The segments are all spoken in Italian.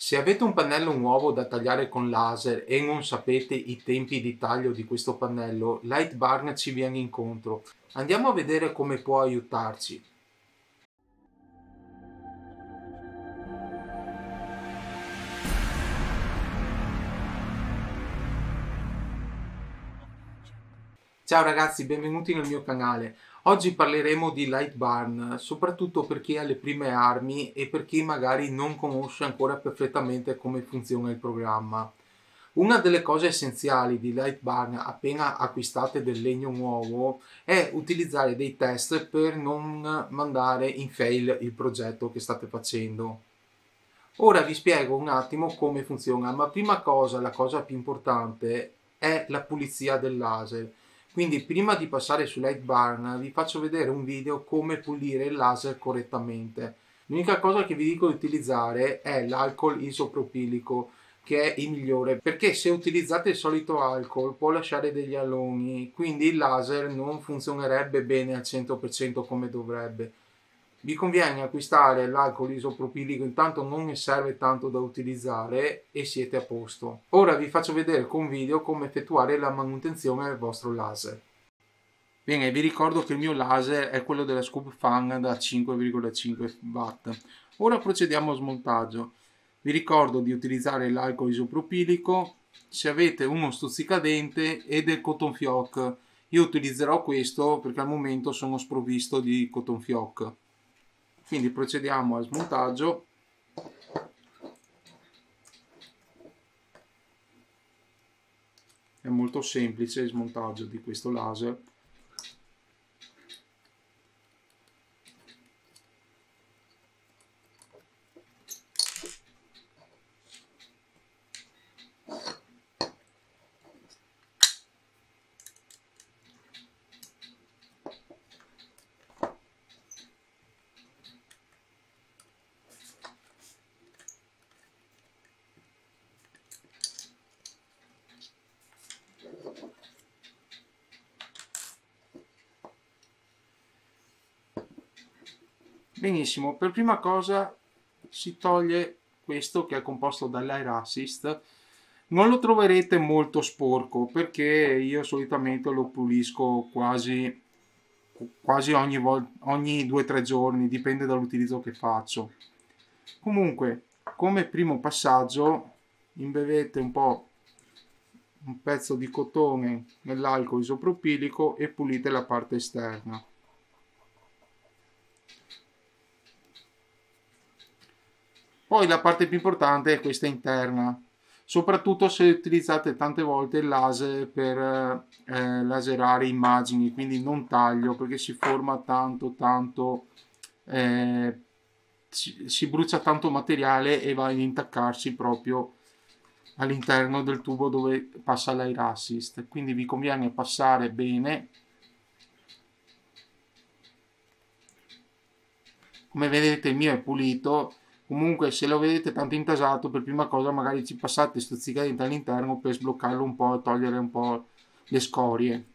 Se avete un pannello nuovo da tagliare con laser e non sapete i tempi di taglio di questo pannello, Lightbarn ci viene incontro. Andiamo a vedere come può aiutarci. Ciao ragazzi, benvenuti nel mio canale. Oggi parleremo di Lightburn, soprattutto per chi ha le prime armi e per chi magari non conosce ancora perfettamente come funziona il programma. Una delle cose essenziali di Lightburn appena acquistate del legno nuovo è utilizzare dei test per non mandare in fail il progetto che state facendo. Ora vi spiego un attimo come funziona, ma prima cosa, la cosa più importante, è la pulizia del laser. Quindi prima di passare su light Lightbarn vi faccio vedere un video come pulire il laser correttamente. L'unica cosa che vi dico di utilizzare è l'alcol isopropilico che è il migliore perché se utilizzate il solito alcol può lasciare degli aloni quindi il laser non funzionerebbe bene al 100% come dovrebbe vi conviene acquistare l'alcol isopropilico intanto non ne serve tanto da utilizzare e siete a posto. Ora vi faccio vedere con video come effettuare la manutenzione del vostro laser. Bene, vi ricordo che il mio laser è quello della Scoop fan da 5,5 watt. Ora procediamo al smontaggio. Vi ricordo di utilizzare l'alcol isopropilico, se avete uno stuzzicadente e del cotton fioc. Io utilizzerò questo perché al momento sono sprovvisto di cotton fioc quindi procediamo al smontaggio è molto semplice il smontaggio di questo laser Benissimo, per prima cosa si toglie questo che è composto dall'air assist. Non lo troverete molto sporco perché io solitamente lo pulisco quasi, quasi ogni, ogni o tre giorni, dipende dall'utilizzo che faccio. Comunque, come primo passaggio, imbevete un po' un pezzo di cotone nell'alcol isopropilico e pulite la parte esterna. Poi la parte più importante è questa interna, soprattutto se utilizzate tante volte il laser per eh, laserare immagini, quindi non taglio perché si forma tanto, tanto, eh, si, si brucia tanto materiale e va ad intaccarsi proprio all'interno del tubo dove passa l'air assist quindi vi conviene passare bene come vedete il mio è pulito comunque se lo vedete tanto intasato per prima cosa magari ci passate stuzzicadente all'interno per sbloccarlo un po' e togliere un po' le scorie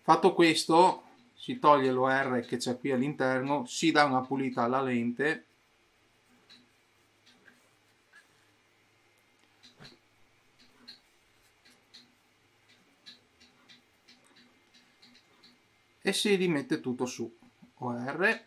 fatto questo si toglie l'OR che c'è qui all'interno si dà una pulita alla lente e si rimette tutto su OR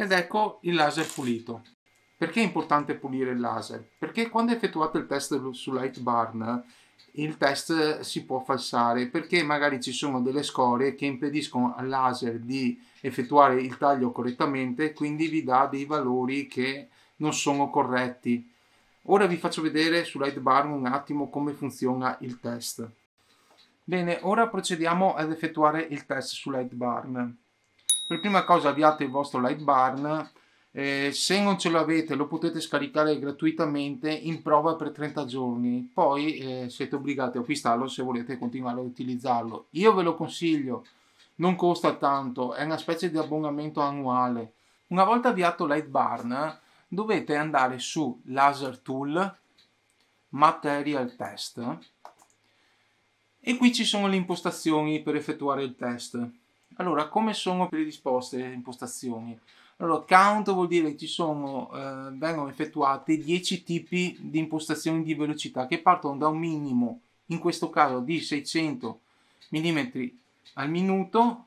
ed ecco il laser pulito. Perché è importante pulire il laser? Perché quando effettuate il test su Barn il test si può falsare perché magari ci sono delle scorie che impediscono al laser di effettuare il taglio correttamente quindi vi dà dei valori che non sono corretti. Ora vi faccio vedere su Barn un attimo come funziona il test. Bene, ora procediamo ad effettuare il test su Barn per prima cosa avviate il vostro Lightbarn eh, se non ce l'avete lo potete scaricare gratuitamente in prova per 30 giorni poi eh, siete obbligati a acquistarlo se volete continuare ad utilizzarlo io ve lo consiglio non costa tanto è una specie di abbonamento annuale una volta avviato Lightbarn dovete andare su Laser Tool Material Test e qui ci sono le impostazioni per effettuare il test allora, come sono predisposte le impostazioni? Allora, count vuol dire che ci sono, eh, vengono effettuate 10 tipi di impostazioni di velocità che partono da un minimo, in questo caso di 600 mm al minuto,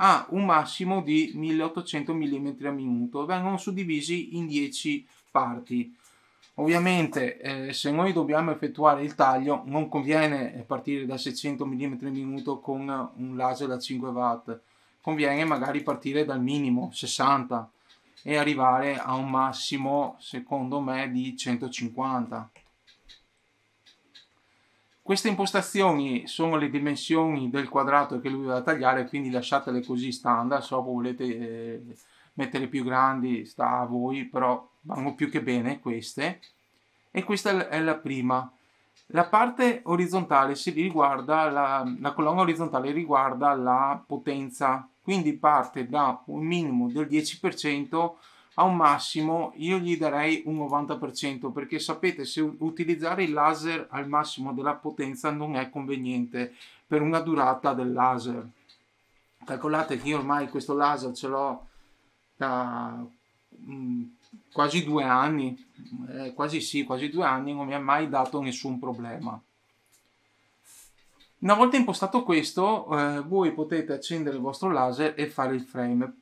a un massimo di 1800 mm al minuto. Vengono suddivisi in 10 parti. Ovviamente eh, se noi dobbiamo effettuare il taglio non conviene partire da 600 mm al minuto con un laser da 5 watt, conviene magari partire dal minimo 60 e arrivare a un massimo secondo me di 150. Queste impostazioni sono le dimensioni del quadrato che lui va a tagliare, quindi lasciatele così standard, se volete... Eh, mettere più grandi sta a voi, però vanno più che bene queste. E questa è la prima. La parte orizzontale si riguarda, la, la colonna orizzontale riguarda la potenza, quindi parte da un minimo del 10% a un massimo io gli darei un 90% perché sapete se utilizzare il laser al massimo della potenza non è conveniente per una durata del laser calcolate che io ormai questo laser ce l'ho da mm, quasi due anni, eh, quasi sì, quasi due anni, non mi ha mai dato nessun problema. Una volta impostato questo, eh, voi potete accendere il vostro laser e fare il frame.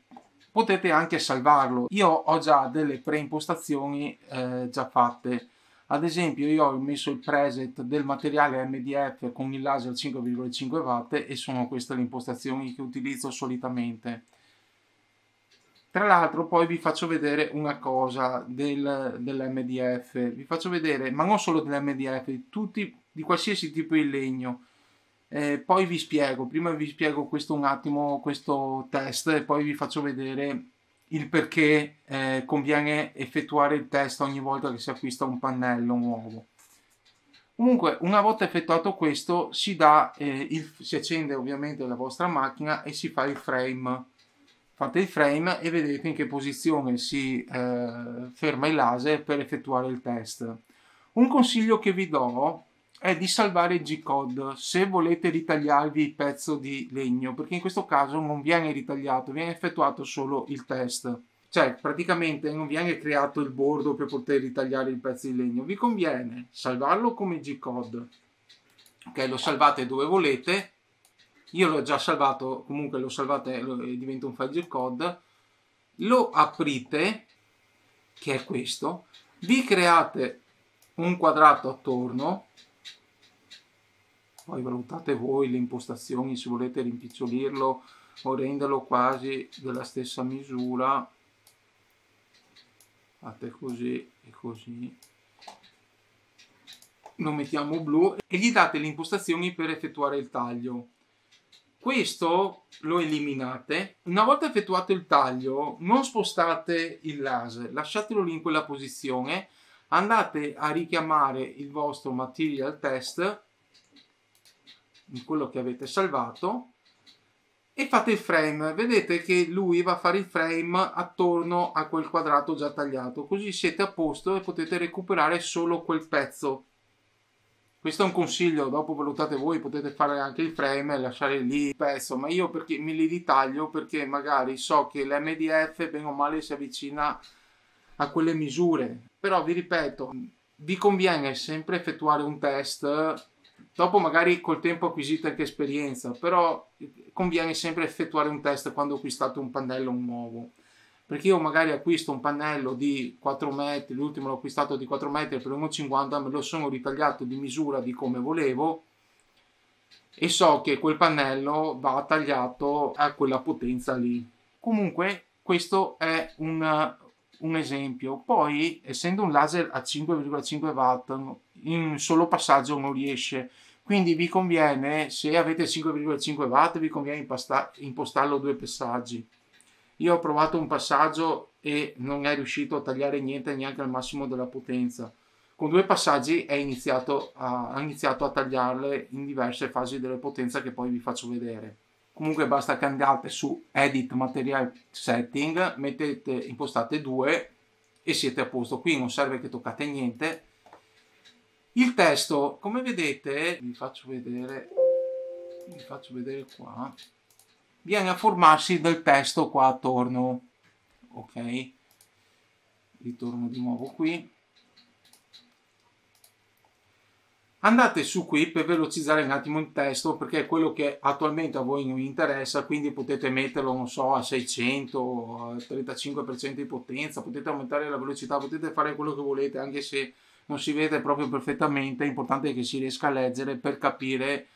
Potete anche salvarlo. Io ho già delle preimpostazioni eh, già fatte. Ad esempio io ho messo il preset del materiale MDF con il laser 5,5 watt e sono queste le impostazioni che utilizzo solitamente. Tra l'altro poi vi faccio vedere una cosa del, dell'MDF, vi faccio vedere, ma non solo dell'MDF, di, tutti, di qualsiasi tipo di legno. Eh, poi vi spiego, prima vi spiego questo un attimo, questo test, e poi vi faccio vedere il perché eh, conviene effettuare il test ogni volta che si acquista un pannello nuovo. Comunque, una volta effettuato questo, si, dà, eh, il, si accende ovviamente la vostra macchina e si fa il frame fate il frame e vedete in che posizione si eh, ferma il laser per effettuare il test. Un consiglio che vi do è di salvare il G-code se volete ritagliarvi il pezzo di legno, perché in questo caso non viene ritagliato, viene effettuato solo il test. Cioè, praticamente non viene creato il bordo per poter ritagliare il pezzo di legno. Vi conviene salvarlo come G-code, ok? Lo salvate dove volete io l'ho già salvato, comunque lo salvate e diventa un file zip code, lo aprite, che è questo, vi create un quadrato attorno, poi valutate voi le impostazioni se volete rimpicciolirlo o renderlo quasi della stessa misura, fate così e così, lo mettiamo blu e gli date le impostazioni per effettuare il taglio. Questo lo eliminate. Una volta effettuato il taglio, non spostate il laser, lasciatelo lì in quella posizione. Andate a richiamare il vostro material test in quello che avete salvato e fate il frame. Vedete che lui va a fare il frame attorno a quel quadrato già tagliato, così siete a posto e potete recuperare solo quel pezzo questo è un consiglio, dopo valutate voi, potete fare anche il frame e lasciare lì il pezzo, ma io perché me li ritaglio perché magari so che l'MDF bene o male si avvicina a quelle misure. Però vi ripeto, vi conviene sempre effettuare un test, dopo magari col tempo acquisite anche esperienza, però conviene sempre effettuare un test quando acquistate un pannello nuovo perché io magari acquisto un pannello di 4 metri, l'ultimo l'ho acquistato di 4 metri per 1,50, me lo sono ritagliato di misura di come volevo e so che quel pannello va tagliato a quella potenza lì. Comunque questo è un, un esempio. Poi, essendo un laser a 5,5 watt, in solo passaggio non riesce. Quindi vi conviene, se avete 5,5 watt, vi conviene impostarlo due passaggi. Io ho provato un passaggio e non è riuscito a tagliare niente neanche al massimo della potenza. Con due passaggi è iniziato a, ha iniziato a tagliarle in diverse fasi della potenza che poi vi faccio vedere. Comunque basta che andate su Edit Material Setting, mettete, impostate 2 e siete a posto. Qui non serve che toccate niente. Il testo, come vedete, vi faccio vedere, vi faccio vedere qua viene a formarsi del testo qua attorno ok ritorno di nuovo qui andate su qui per velocizzare un attimo il testo perché è quello che attualmente a voi non interessa quindi potete metterlo non so a 600 a 35% di potenza potete aumentare la velocità potete fare quello che volete anche se non si vede proprio perfettamente è importante che si riesca a leggere per capire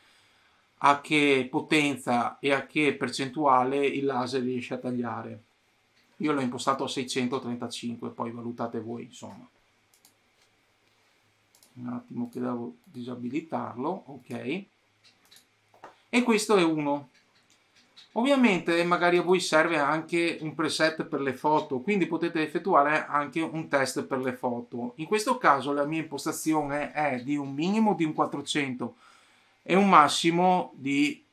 a che potenza e a che percentuale il laser riesce a tagliare. Io l'ho impostato a 635, poi valutate voi, insomma. Un attimo che devo disabilitarlo, ok. E questo è uno. Ovviamente magari a voi serve anche un preset per le foto, quindi potete effettuare anche un test per le foto. In questo caso la mia impostazione è di un minimo di un 400, e un massimo di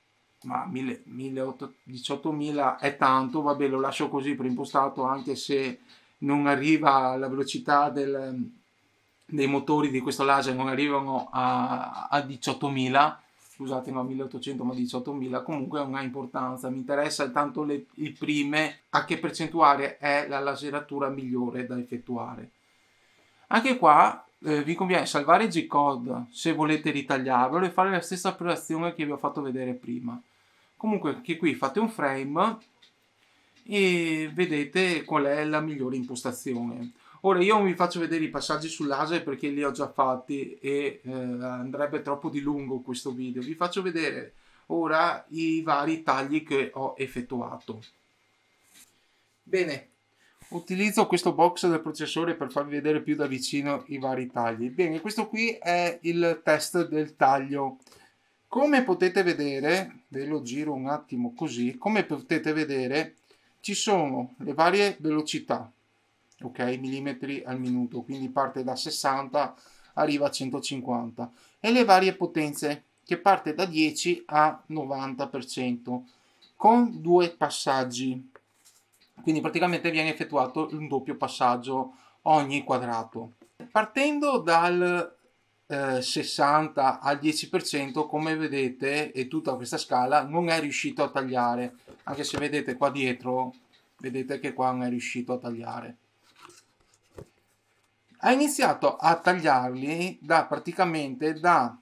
ma 18.000 è tanto, vabbè lo lascio così preimpostato anche se non arriva la velocità del, dei motori di questo laser, non arrivano a, a 18.000, scusate ma 1800 ma 18.000 comunque non ha importanza, mi interessa tanto le, le prime a che percentuale è la laseratura migliore da effettuare. Anche qua eh, vi conviene salvare G-Code se volete ritagliarlo e fare la stessa operazione che vi ho fatto vedere prima. Comunque anche qui fate un frame e vedete qual è la migliore impostazione. Ora io non vi faccio vedere i passaggi sul laser perché li ho già fatti e eh, andrebbe troppo di lungo questo video. Vi faccio vedere ora i vari tagli che ho effettuato. Bene, Utilizzo questo box del processore per farvi vedere più da vicino i vari tagli. Bene, questo qui è il test del taglio. Come potete vedere, ve lo giro un attimo così, come potete vedere ci sono le varie velocità, ok, millimetri al minuto, quindi parte da 60, arriva a 150, e le varie potenze, che parte da 10 a 90%, con due passaggi, quindi praticamente viene effettuato un doppio passaggio ogni quadrato. Partendo dal eh, 60 al 10%, come vedete, e tutta questa scala non è riuscito a tagliare, anche se vedete qua dietro, vedete che qua non è riuscito a tagliare. Ha iniziato a tagliarli da praticamente da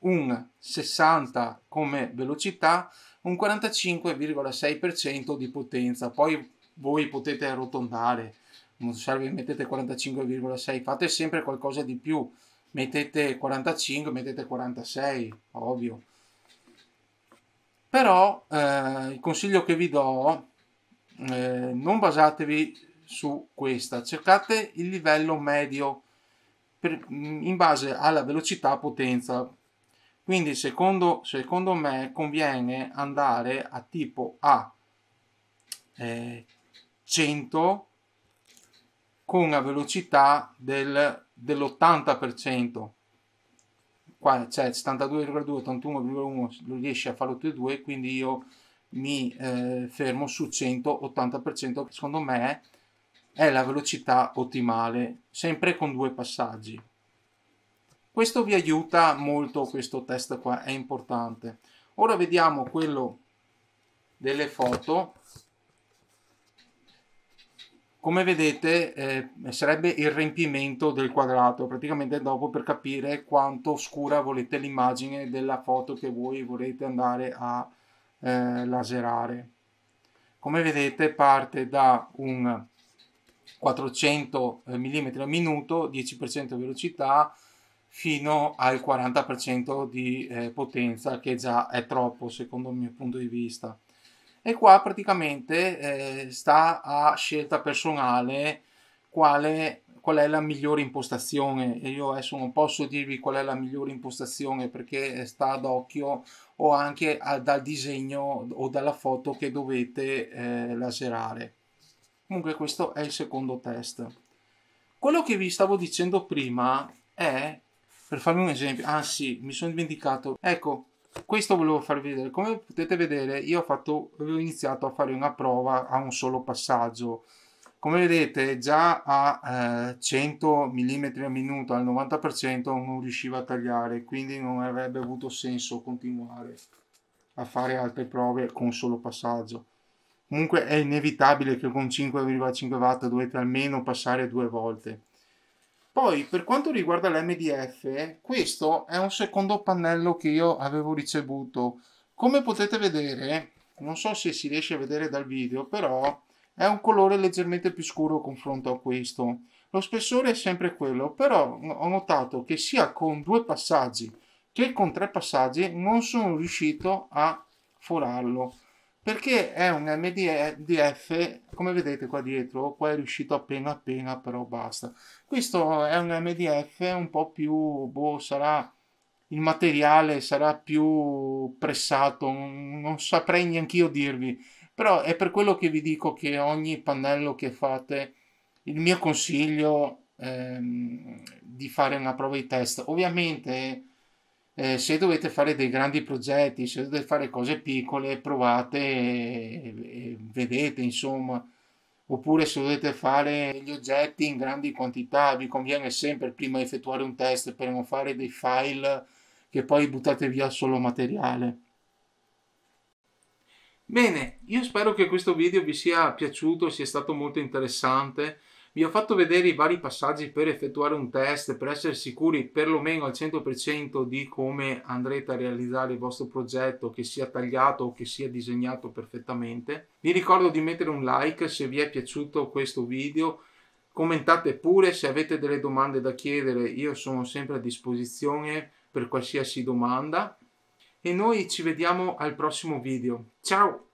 un 60 come velocità, un 45,6% di potenza, poi voi potete arrotondare, non serve mettete 45,6, fate sempre qualcosa di più, mettete 45, mettete 46, ovvio. Però eh, il consiglio che vi do, eh, non basatevi su questa, cercate il livello medio per, in base alla velocità potenza. Quindi secondo, secondo me conviene andare a tipo A eh, 100 con una velocità del, dell'80%. Qua c'è 72,2, 81,1, lo riesce a fare tutti e due, quindi io mi eh, fermo su 180%, secondo me è la velocità ottimale, sempre con due passaggi. Questo vi aiuta molto, questo test qua è importante. Ora vediamo quello delle foto come vedete eh, sarebbe il riempimento del quadrato praticamente dopo per capire quanto scura volete l'immagine della foto che voi volete andare a eh, laserare come vedete parte da un 400 eh, mm al minuto 10% velocità fino al 40% di eh, potenza che già è troppo secondo il mio punto di vista e qua praticamente eh, sta a scelta personale quale, qual è la migliore impostazione e io adesso non posso dirvi qual è la migliore impostazione perché sta ad occhio o anche a, dal disegno o dalla foto che dovete eh, laserare comunque questo è il secondo test quello che vi stavo dicendo prima è per farvi un esempio anzi ah, sì, mi sono dimenticato ecco questo volevo farvi vedere come potete vedere io ho, fatto, ho iniziato a fare una prova a un solo passaggio come vedete già a eh, 100 mm al minuto al 90% non riusciva a tagliare quindi non avrebbe avuto senso continuare a fare altre prove con un solo passaggio comunque è inevitabile che con 5,5 watt dovete almeno passare due volte poi per quanto riguarda l'MDF, questo è un secondo pannello che io avevo ricevuto. Come potete vedere, non so se si riesce a vedere dal video, però è un colore leggermente più scuro confronto a questo. Lo spessore è sempre quello, però ho notato che sia con due passaggi che con tre passaggi non sono riuscito a forarlo perché è un MDF, come vedete qua dietro, qua è riuscito appena appena, però basta. Questo è un MDF un po' più, boh, sarà, il materiale sarà più pressato, non saprei neanche io dirvi. Però è per quello che vi dico che ogni pannello che fate, il mio consiglio ehm, di fare una prova di test. Ovviamente eh, se dovete fare dei grandi progetti, se dovete fare cose piccole, provate e, e vedete, insomma, oppure se dovete fare gli oggetti in grandi quantità, vi conviene sempre prima effettuare un test per non fare dei file che poi buttate via solo materiale. Bene, io spero che questo video vi sia piaciuto, sia stato molto interessante vi ho fatto vedere i vari passaggi per effettuare un test per essere sicuri perlomeno al 100% di come andrete a realizzare il vostro progetto che sia tagliato o che sia disegnato perfettamente vi ricordo di mettere un like se vi è piaciuto questo video commentate pure se avete delle domande da chiedere io sono sempre a disposizione per qualsiasi domanda e noi ci vediamo al prossimo video ciao